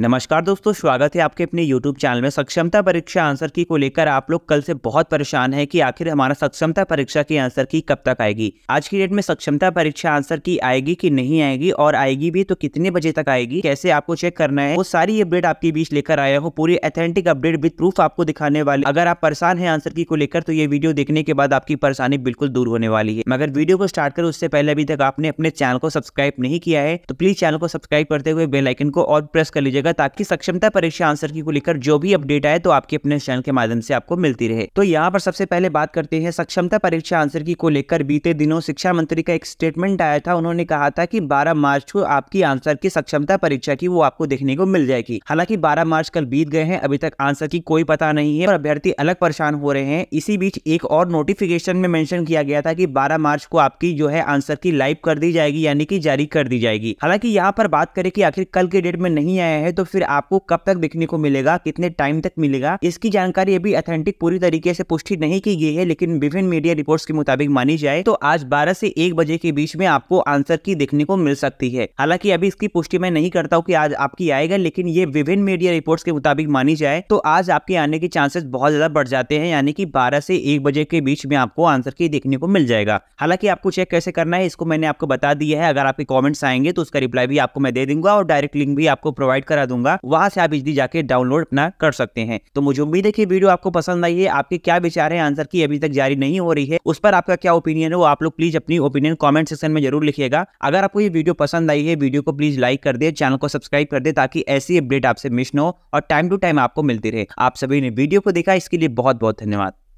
नमस्कार दोस्तों स्वागत है आपके अपने YouTube चैनल में सक्षमता परीक्षा आंसर की को लेकर आप लोग कल से बहुत परेशान हैं कि आखिर हमारा सक्षमता परीक्षा की आंसर की कब तक आएगी आज की डेट में सक्षमता परीक्षा आंसर की आएगी कि नहीं आएगी और आएगी भी तो कितने बजे तक आएगी कैसे आपको चेक करना है वो सारी अपडेट आपके बीच लेकर आया हूँ पूरी अथेंटिक अपडेट विद प्रूफ आपको दिखाने वाले अगर आप परेशान है आंसर की को लेकर तो ये वीडियो देखने के बाद आपकी परेशानी बिल्कुल दूर होने वाली है मगर वीडियो को स्टार्ट कर उससे पहले अभी तक आपने अपने चैनल को सब्सक्राइब नहीं किया है तो प्लीज चैनल को सब्सक्राइब करते हुए बेलाइकन को और प्रेस कर लीजिए कीजिएगा ताकि सक्षमता परीक्षा आंसर की को लेकर जो भी अपडेट आए तो आपके अपने चैनल के माध्यम से आपको मिलती रहे तो यहाँ पर सबसे पहले बात करते हैं सक्षमता परीक्षा आंसर की को लेकर बीते दिनों शिक्षा मंत्री का एक स्टेटमेंट आया था उन्होंने कहा था की बारह मार्च को आपकी आंसर की सक्षमता परीक्षा की वो आपको देखने को मिल जाएगी हालांकि बारह मार्च कल बीत गए हैं अभी तक आंसर की कोई पता नहीं है और अभ्यर्थी अलग परेशान हो रहे हैं इसी बीच एक और नोटिफिकेशन में मेंशन किया गया था कि 12 मार्च को आपकी जो है आंसर की लाइव कर दी जाएगी यानी कि जारी कर दी जाएगी हालांकि यहाँ पर बात करें कि आखिर कल के डेट में नहीं आया है है तो फिर आपको कब तक देखने को मिलेगा कितने टाइम तक मिलेगा इसकी जानकारी अभी अथेंटिक पूरी तरीके से पुष्टि नहीं की गई है लेकिन विभिन्न मीडिया रिपोर्ट्स के मुताबिक मानी जाए तो आज बारह से एक बजे के बीच में आपको आंसर की देखने को मिल सकती है हालांकि अभी इसकी पुष्टि मैं नहीं करता हूँ की आज आपकी आएगा लेकिन ये विभिन्न मीडिया रिपोर्ट के मुताबिक मानी जाए तो आज आपके आने के चांसेस बहुत ज्यादा बढ़ जाते हैं यानी कि बारह से एक बजे के बीच में आपको आंसर की देखने को मिल जाएगा हालांकि आपको चेक कैसे करना है इसको मैंने आपको बता दिया है अगर आपके कॉमेंट्स आएंगे तो उसका रिप्लाई भी आपको मैं दे दूंगा और डायरेक्ट लिंक भी आपको प्रोवाइड करा करा दूंगा वहां से आप इजली जाके डाउनलोड अपना कर सकते हैं तो मुझे उम्मीद है कि वीडियो आपको पसंद आई है आपके क्या विचार है आंसर की अभी तक जारी नहीं हो रही है उस पर आपका क्या ओपिनियन है वो आप लोग प्लीज अपनी ओपिनियन कॉमेंट सेक्शन में जरूर लिखिएगा अगर आपको ये वीडियो पसंद आई है वीडियो को प्लीज लाइक कर दे चैनल को सब्सक्राइब कर दे ताकि ऐसी अपडेट आपसे मिस न हो और टाइम टू टाइम आपको मिलती रहे आप सभी ने वीडियो को देखा इसके लिए बहुत बहुत धन्यवाद